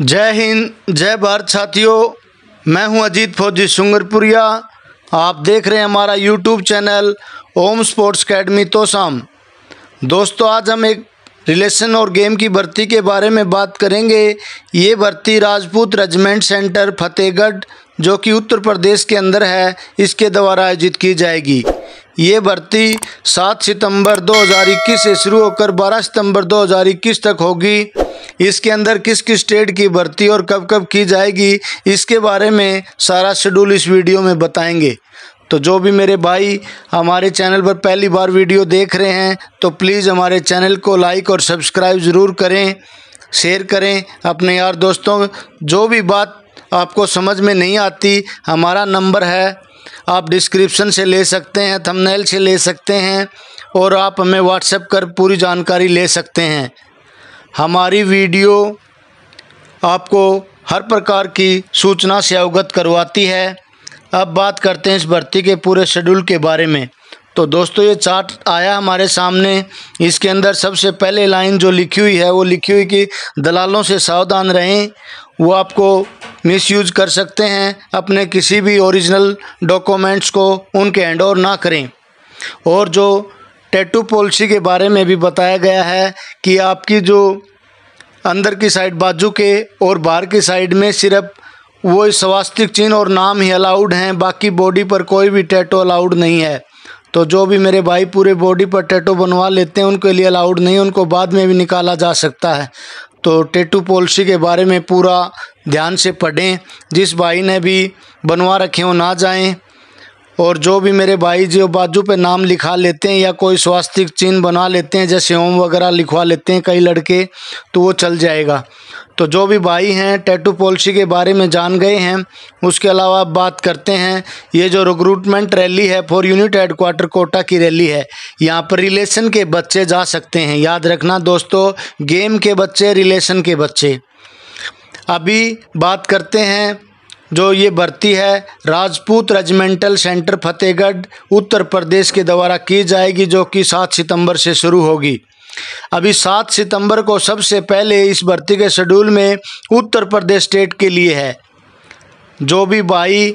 जय हिंद जय भारत साथियों मैं हूं अजीत फौजी सुंगरपुरिया आप देख रहे हैं हमारा YouTube channel Om sports academy Tosham दोस्तों आज हम एक रिलेशन और गेम की भर्ती के बारे में बात करेंगे ये भर्ती राजपूत रेजिमेंट सेंटर फतेहगढ़ जो कि उत्तर प्रदेश के अंदर है इसके द्वारा आयोजित की जाएगी ये भर्ती 7 सितंबर 2021 से शुरू होकर 12 सितंबर 2021 तक होगी इसके अंदर किस किस स्टेट की भर्ती और कब कब की जाएगी इसके बारे में सारा शेड्यूल इस वीडियो में बताएंगे तो जो भी मेरे भाई हमारे चैनल पर पहली बार वीडियो देख रहे हैं तो प्लीज़ हमारे चैनल को लाइक और सब्सक्राइब ज़रूर करें शेयर करें अपने यार दोस्तों जो भी बात आपको समझ में नहीं आती हमारा नंबर है आप डिस्क्रिप्शन से ले सकते हैं थंबनेल से ले सकते हैं और आप हमें व्हाट्सएप कर पूरी जानकारी ले सकते हैं हमारी वीडियो आपको हर प्रकार की सूचना से अवगत करवाती है अब बात करते हैं इस भर्ती के पूरे शेड्यूल के बारे में तो दोस्तों ये चार्ट आया हमारे सामने इसके अंदर सबसे पहले लाइन जो लिखी हुई है वो लिखी हुई कि दलालों से सावधान रहें वो आपको मिसयूज कर सकते हैं अपने किसी भी ओरिजिनल डॉक्यूमेंट्स को उनके हैंड ओवर ना करें और जो टैटू पॉलिसी के बारे में भी बताया गया है कि आपकी जो अंदर की साइड बाजू के और बाहर की साइड में सिर्फ वो स्वास्तिक चिन्ह और नाम ही अलाउड हैं बाकी बॉडी पर कोई भी टैटू अलाउड नहीं है तो जो भी मेरे भाई पूरे बॉडी पर टैटू बनवा लेते हैं उनके लिए अलाउड नहीं उनको बाद में भी निकाला जा सकता है तो टैटू पॉलिसी के बारे में पूरा ध्यान से पढ़ें जिस भाई ने भी बनवा रखे हो ना जाएं और जो भी मेरे भाई जो बाजू पे नाम लिखा लेते हैं या कोई स्वास्तिक चिन्ह बना लेते हैं जैसे ओम वगैरह लिखवा लेते हैं कई लड़के तो वो चल जाएगा तो जो भी भाई हैं टैटू पॉलिसी के बारे में जान गए हैं उसके अलावा बात करते हैं ये जो रिक्रूटमेंट रैली है फॉर यूनिट हेडकोार्टर कोटा की रैली है यहाँ पर रिलेशन के बच्चे जा सकते हैं याद रखना दोस्तों गेम के बच्चे रिलेशन के बच्चे अभी बात करते हैं जो ये भर्ती है राजपूत रेजिमेंटल सेंटर फतेहगढ़ उत्तर प्रदेश के द्वारा की जाएगी जो कि सात सितंबर से शुरू होगी अभी सात सितंबर को सबसे पहले इस भर्ती के शेड्यूल में उत्तर प्रदेश स्टेट के लिए है जो भी भाई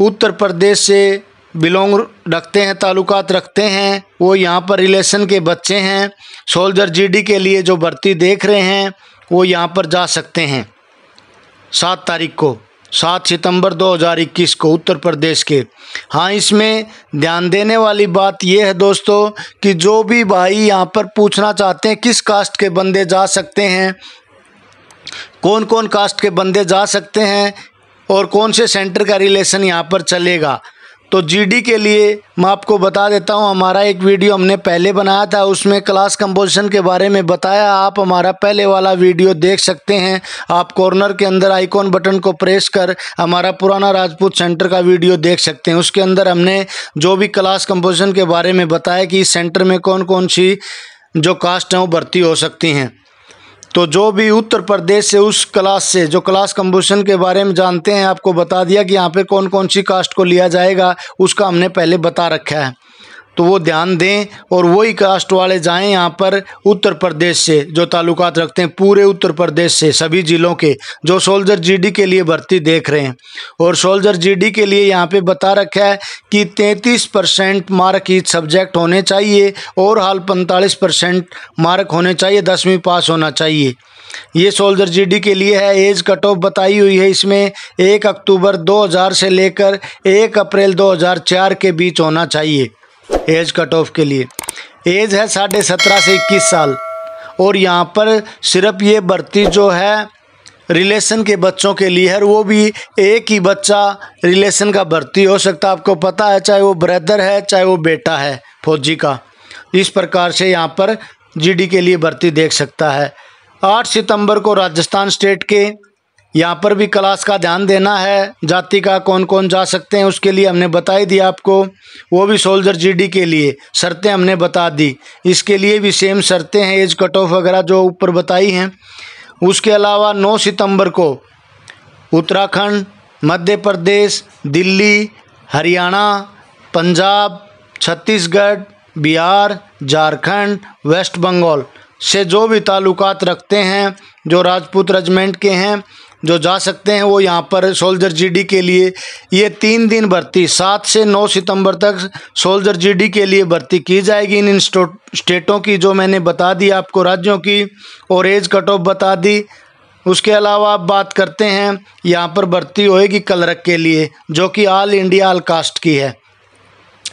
उत्तर प्रदेश से बिलोंग रखते हैं ताल्लुकात रखते हैं वो यहाँ पर रिलेशन के बच्चे हैं सोल्जर जीडी के लिए जो भर्ती देख रहे हैं वो यहाँ पर जा सकते हैं सात तारीख को सात सितंबर 2021 को उत्तर प्रदेश के हाँ इसमें ध्यान देने वाली बात यह है दोस्तों कि जो भी भाई यहाँ पर पूछना चाहते हैं किस कास्ट के बंदे जा सकते हैं कौन कौन कास्ट के बंदे जा सकते हैं और कौन से सेंटर का रिलेशन यहाँ पर चलेगा तो जीडी के लिए मैं आपको बता देता हूँ हमारा एक वीडियो हमने पहले बनाया था उसमें क्लास कंपोजिशन के बारे में बताया आप हमारा पहले वाला वीडियो देख सकते हैं आप कॉर्नर के अंदर आइकॉन बटन को प्रेस कर हमारा पुराना राजपूत सेंटर का वीडियो देख सकते हैं उसके अंदर हमने जो भी क्लास कंपोजिशन के बारे में बताया कि इस सेंटर में कौन कौन सी जो कास्ट हैं वो भर्ती हो सकती हैं तो जो भी उत्तर प्रदेश से उस क्लास से जो क्लास कम्बूशन के बारे में जानते हैं आपको बता दिया कि यहाँ पे कौन कौन सी कास्ट को लिया जाएगा उसका हमने पहले बता रखा है तो वो ध्यान दें और वही कास्ट वाले जाएं यहाँ पर उत्तर प्रदेश से जो ताल्लुकात रखते हैं पूरे उत्तर प्रदेश से सभी ज़िलों के जो सोल्जर जीडी के लिए भर्ती देख रहे हैं और सोल्जर जीडी के लिए यहाँ पे बता रखा है कि 33 परसेंट मार्क ही सब्जेक्ट होने चाहिए और हाल 45 परसेंट मार्क होने चाहिए दसवीं पास होना चाहिए ये सोल्जर जीडी के लिए है एज कट ऑफ बताई हुई है इसमें एक अक्टूबर 2000 से लेकर एक अप्रैल 2004 के बीच होना चाहिए एज कट ऑफ के लिए एज है साढ़े सत्रह से इक्कीस साल और यहाँ पर सिर्फ ये भर्ती जो है रिलेशन के बच्चों के लिए है वो भी एक ही बच्चा रिलेशन का भर्ती हो सकता है आपको पता है चाहे वो ब्रदर है चाहे वो बेटा है फौजी का इस प्रकार से यहाँ पर जीडी के लिए भर्ती देख सकता है आठ सितंबर को राजस्थान स्टेट के यहाँ पर भी क्लास का ध्यान देना है जाति का कौन कौन जा सकते हैं उसके लिए हमने बता ही दिया आपको वो भी सोल्जर जीडी के लिए शर्तें हमने बता दी इसके लिए भी सेम शर्तें हैं एज कट ऑफ वगैरह जो ऊपर बताई हैं उसके अलावा 9 सितंबर को उत्तराखंड मध्य प्रदेश दिल्ली हरियाणा पंजाब छत्तीसगढ़ बिहार झारखंड वेस्ट बंगाल से जो भी ताल्लुक रखते हैं जो राजपूत रेजमेंट के हैं जो जा सकते हैं वो यहाँ पर सोल्जर जीडी के लिए ये तीन दिन भर्ती सात से नौ सितंबर तक सोल्जर जीडी के लिए भर्ती की जाएगी इन स्टेटों की जो मैंने बता दी आपको राज्यों की और एज कट ऑफ बता दी उसके अलावा आप बात करते हैं यहाँ पर भर्ती होएगी कलरक के लिए जो कि ऑल इंडिया ऑल कास्ट की है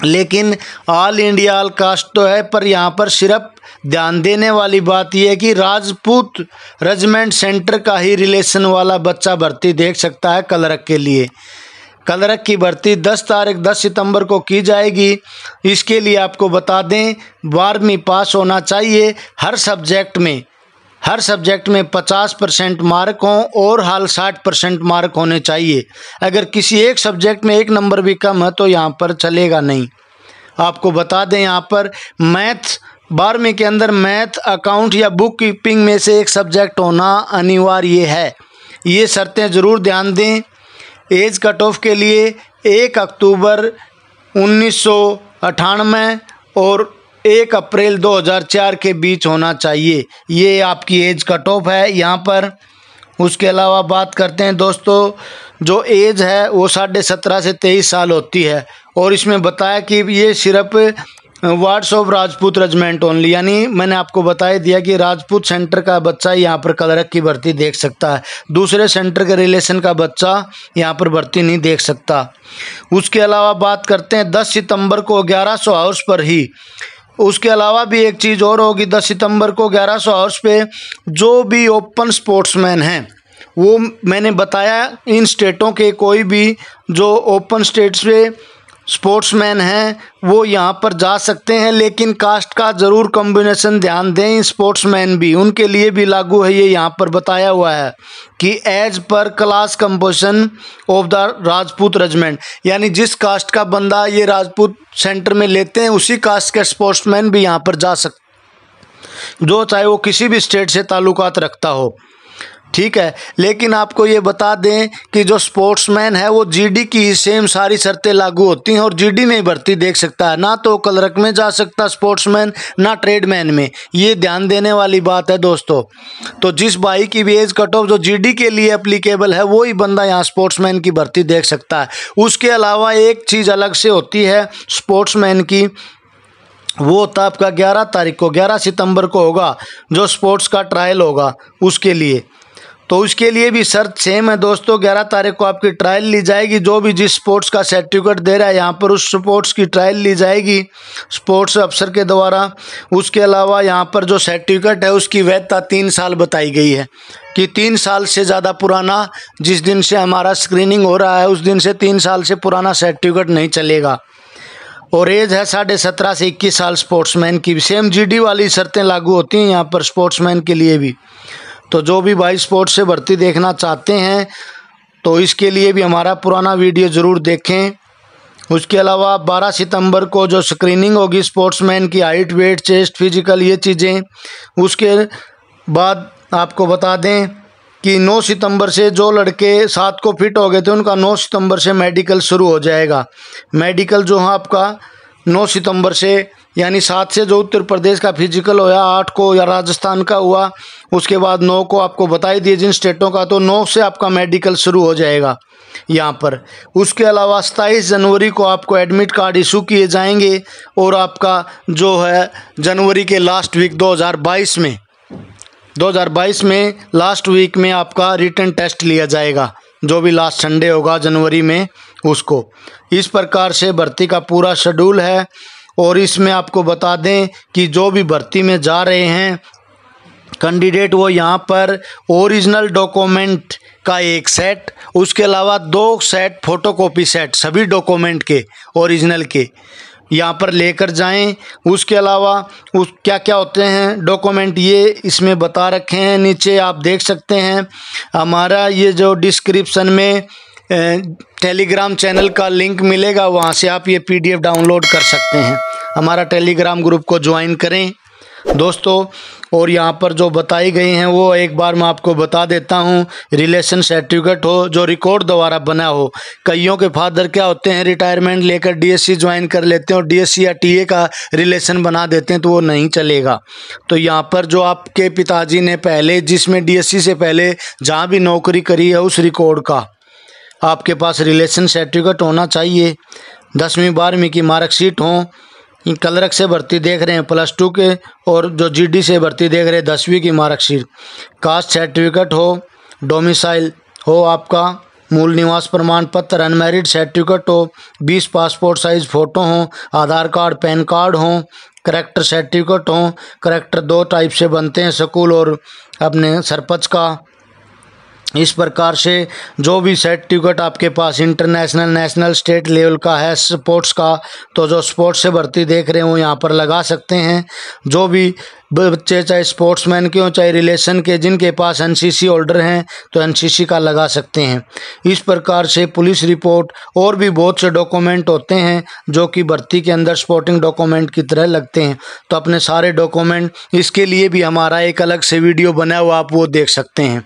लेकिन ऑल इंडिया ऑल कास्ट तो है पर यहाँ पर सिर्फ ध्यान देने वाली बात यह है कि राजपूत रेजिमेंट सेंटर का ही रिलेशन वाला बच्चा भर्ती देख सकता है कलरक के लिए कलरक की भर्ती 10 तारीख 10 सितंबर को की जाएगी इसके लिए आपको बता दें बारहवीं पास होना चाहिए हर सब्जेक्ट में हर सब्जेक्ट में 50 परसेंट मार्क हों और हाल 60 परसेंट मार्क होने चाहिए अगर किसी एक सब्जेक्ट में एक नंबर भी कम है तो यहाँ पर चलेगा नहीं आपको बता दें यहाँ पर मैथ बारहवीं के अंदर मैथ अकाउंट या बुक कीपिंग में से एक सब्जेक्ट होना अनिवार्य है ये शर्तें ज़रूर ध्यान दें एज कट ऑफ के लिए एक अक्टूबर उन्नीस और एक अप्रैल 2004 के बीच होना चाहिए ये आपकी एज कट ऑफ है यहाँ पर उसके अलावा बात करते हैं दोस्तों जो एज है वो साढ़े सत्रह से तेईस साल होती है और इसमें बताया कि ये सिर्फ wards of Rajput regiment only यानी मैंने आपको बता दिया कि राजपूत सेंटर का बच्चा यहाँ पर कलरक की भर्ती देख सकता है दूसरे सेंटर के रिलेशन का बच्चा यहाँ पर भर्ती नहीं देख सकता उसके अलावा बात करते हैं 10 सितंबर को 1100 हाउस पर ही उसके अलावा भी एक चीज़ और होगी दस सितंबर को ग्यारह सौ हॉर्स पे जो भी ओपन स्पोर्ट्समैन हैं वो मैंने बताया इन स्टेटों के कोई भी जो ओपन स्टेट्स पे स्पोर्ट्समैन हैं वो यहाँ पर जा सकते हैं लेकिन कास्ट का ज़रूर कॉम्बिनेशन ध्यान दें स्पोर्ट्समैन भी उनके लिए भी लागू है ये यहाँ पर बताया हुआ है कि as per class composition of the Rajput regiment यानी जिस कास्ट का बंदा ये राजपूत सेंटर में लेते हैं उसी कास्ट के स्पोर्ट्समैन भी यहाँ पर जा सकते जो चाहे वो किसी भी स्टेट से ताल्लुक रखता हो ठीक है लेकिन आपको ये बता दें कि जो स्पोर्ट्समैन है वो जीडी की ही सेम सारी शर्तें लागू होती हैं और जीडी नहीं भर्ती देख सकता है ना तो कलरक में जा सकता स्पोर्ट्समैन ना ट्रेडमैन में ये ध्यान देने वाली बात है दोस्तों तो जिस भाई की भी एज कट ऑफ जो जीडी के लिए अप्लीकेबल है वो ही बंदा यहाँ स्पोर्ट्स की भर्ती देख सकता है उसके अलावा एक चीज़ अलग से होती है स्पोर्ट्स की वो होता आपका ग्यारह तारीख को ग्यारह सितंबर को होगा जो स्पोर्ट्स का ट्रायल होगा उसके लिए तो उसके लिए भी शर्त सेम है दोस्तों ग्यारह तारीख को आपकी ट्रायल ली जाएगी जो भी जिस स्पोर्ट्स का सर्टिफिकेट दे रहा है यहाँ पर उस स्पोर्ट्स की ट्रायल ली जाएगी स्पोर्ट्स अफसर के द्वारा उसके अलावा यहाँ पर जो सर्टिफिकेट है उसकी वैधता तीन साल बताई गई है कि तीन साल से ज़्यादा पुराना जिस दिन से हमारा स्क्रीनिंग हो रहा है उस दिन से तीन साल से पुराना सर्टिफिकेट नहीं चलेगा और एज है साढ़े सत्रह से इक्कीस साल स्पोर्ट्समैन की सेम जीडी वाली शर्तें लागू होती हैं यहाँ पर स्पोर्ट्समैन के लिए भी तो जो भी भाई स्पोर्ट्स से भर्ती देखना चाहते हैं तो इसके लिए भी हमारा पुराना वीडियो ज़रूर देखें उसके अलावा 12 सितंबर को जो स्क्रीनिंग होगी स्पोर्ट्समैन की हाइट वेट चेस्ट फिजिकल ये चीज़ें उसके बाद आपको बता दें कि 9 सितंबर से जो लड़के सात को फिट हो गए थे उनका 9 सितंबर से मेडिकल शुरू हो जाएगा मेडिकल जो है आपका 9 सितंबर से यानी सात से जो उत्तर प्रदेश का फिजिकल होया आठ को या राजस्थान का हुआ उसके बाद नौ को आपको बताई दिए जिन स्टेटों का तो नौ से आपका मेडिकल शुरू हो जाएगा यहाँ पर उसके अलावा सताईस जनवरी को आपको एडमिट कार्ड इशू किए जाएंगे और आपका जो है जनवरी के लास्ट वीक 2022 में 2022 में लास्ट वीक में आपका रिटर्न टेस्ट लिया जाएगा जो भी लास्ट संडे होगा जनवरी में उसको इस प्रकार से भर्ती का पूरा शेड्यूल है और इसमें आपको बता दें कि जो भी भर्ती में जा रहे हैं कैंडिडेट वो यहाँ पर ओरिजिनल डॉक्यूमेंट का एक सेट उसके अलावा दो सेट फोटोकॉपी सेट सभी डॉक्यूमेंट के ओरिजिनल के यहाँ पर लेकर जाएं उसके अलावा उस क्या क्या होते हैं डॉक्यूमेंट ये इसमें बता रखे हैं नीचे आप देख सकते हैं हमारा ये जो डिस्क्रिप्शन में टेलीग्राम चैनल का लिंक मिलेगा वहाँ से आप ये पीडीएफ डाउनलोड कर सकते हैं हमारा टेलीग्राम ग्रुप को ज्वाइन करें दोस्तों और यहाँ पर जो बताई गई हैं वो एक बार मैं आपको बता देता हूँ रिलेशन सर्टिफिकेट हो जो रिकॉर्ड द्वारा बना हो कईयों के फादर क्या होते हैं रिटायरमेंट लेकर डीएससी ज्वाइन कर लेते हैं और डीएससी या टीए का रिलेशन बना देते हैं तो वो नहीं चलेगा तो यहाँ पर जो आपके पिताजी ने पहले जिसमें डी से पहले जहाँ भी नौकरी करी है उस रिकॉर्ड का आपके पास रिलेशन सर्टिफिकेट होना चाहिए दसवीं बारहवीं की मार्कशीट हो कलरक से भर्ती देख रहे हैं प्लस टू के और जो जीडी से भर्ती देख रहे हैं दसवीं की मार्कशीट कास्ट सर्टिफिकेट हो डोमिसाइल हो आपका मूल निवास प्रमाण पत्र अनमेरिड सर्टिफिकेट हो बीस पासपोर्ट साइज फ़ोटो हों आधार कार्ड पैन कार्ड हों करेक्टर सर्टिफिकेट हों करेक्टर दो टाइप से बनते हैं स्कूल और अपने सरपंच का इस प्रकार से जो भी सर्टिफिकेट आपके पास इंटरनेशनल नेशनल स्टेट लेवल का है स्पोर्ट्स का तो जो स्पोर्ट्स से भर्ती देख रहे हो यहाँ पर लगा सकते हैं जो भी बच्चे चाहे स्पोर्ट्समैन के हों चाहे रिलेशन के जिनके पास एनसीसी होल्डर हैं तो एनसीसी का लगा सकते हैं इस प्रकार से पुलिस रिपोर्ट और भी बहुत से डॉक्यूमेंट होते हैं जो कि भर्ती के अंदर स्पोर्टिंग डॉक्यूमेंट की तरह लगते हैं तो अपने सारे डॉक्यूमेंट इसके लिए भी हमारा एक अलग से वीडियो बना हुआ आप वो देख सकते हैं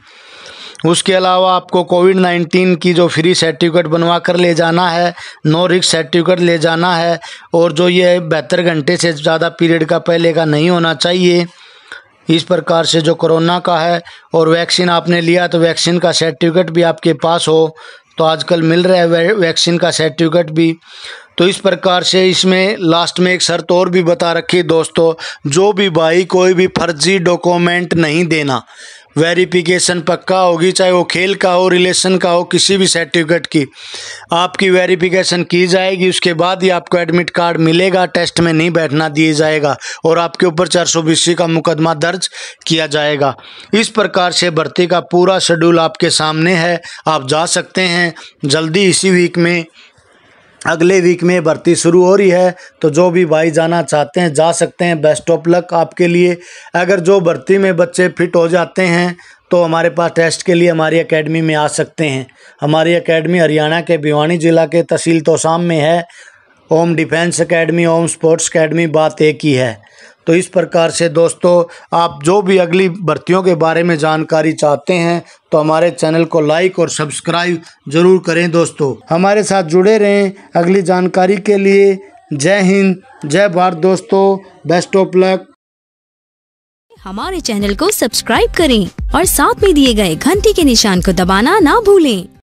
उसके अलावा आपको कोविड नाइन्टीन की जो फ्री सर्टिफिकेट बनवा कर ले जाना है नो रिक्स सर्टिफिकेट ले जाना है और जो ये बहत्तर घंटे से ज़्यादा पीरियड का पहले का नहीं होना चाहिए इस प्रकार से जो कोरोना का है और वैक्सीन आपने लिया तो वैक्सीन का सर्टिफिकेट भी आपके पास हो तो आजकल मिल रहा है वैक्सीन का सर्टिफिकेट भी तो इस प्रकार से इसमें लास्ट में एक शर्त और भी बता रखी दोस्तों जो भी भाई कोई भी फर्जी डॉक्यूमेंट नहीं देना वेरिफिकेशन पक्का होगी चाहे वो खेल का हो रिलेशन का हो किसी भी सर्टिफिकेट की आपकी वेरिफिकेशन की जाएगी उसके बाद ही आपको एडमिट कार्ड मिलेगा टेस्ट में नहीं बैठना दिया जाएगा और आपके ऊपर चार सौ का मुकदमा दर्ज किया जाएगा इस प्रकार से भर्ती का पूरा शेड्यूल आपके सामने है आप जा सकते हैं जल्दी इसी वीक में अगले वीक में भर्ती शुरू हो रही है तो जो भी भाई जाना चाहते हैं जा सकते हैं बेस्ट ऑफ लक आपके लिए अगर जो भर्ती में बच्चे फिट हो जाते हैं तो हमारे पास टेस्ट के लिए हमारी एकेडमी में आ सकते हैं हमारी एकेडमी हरियाणा के भिवानी ज़िला के तहसील तोसाम में है Om defence academy Om sports academy बात एक ही है तो इस प्रकार से दोस्तों आप जो भी अगली भर्तियों के बारे में जानकारी चाहते हैं तो हमारे चैनल को लाइक और सब्सक्राइब जरूर करें दोस्तों हमारे साथ जुड़े रहें अगली जानकारी के लिए जय हिंद जय भारत दोस्तों बेस्ट ऑफ लक हमारे चैनल को सब्सक्राइब करें और साथ में दिए गए घंटी के निशान को दबाना ना भूलें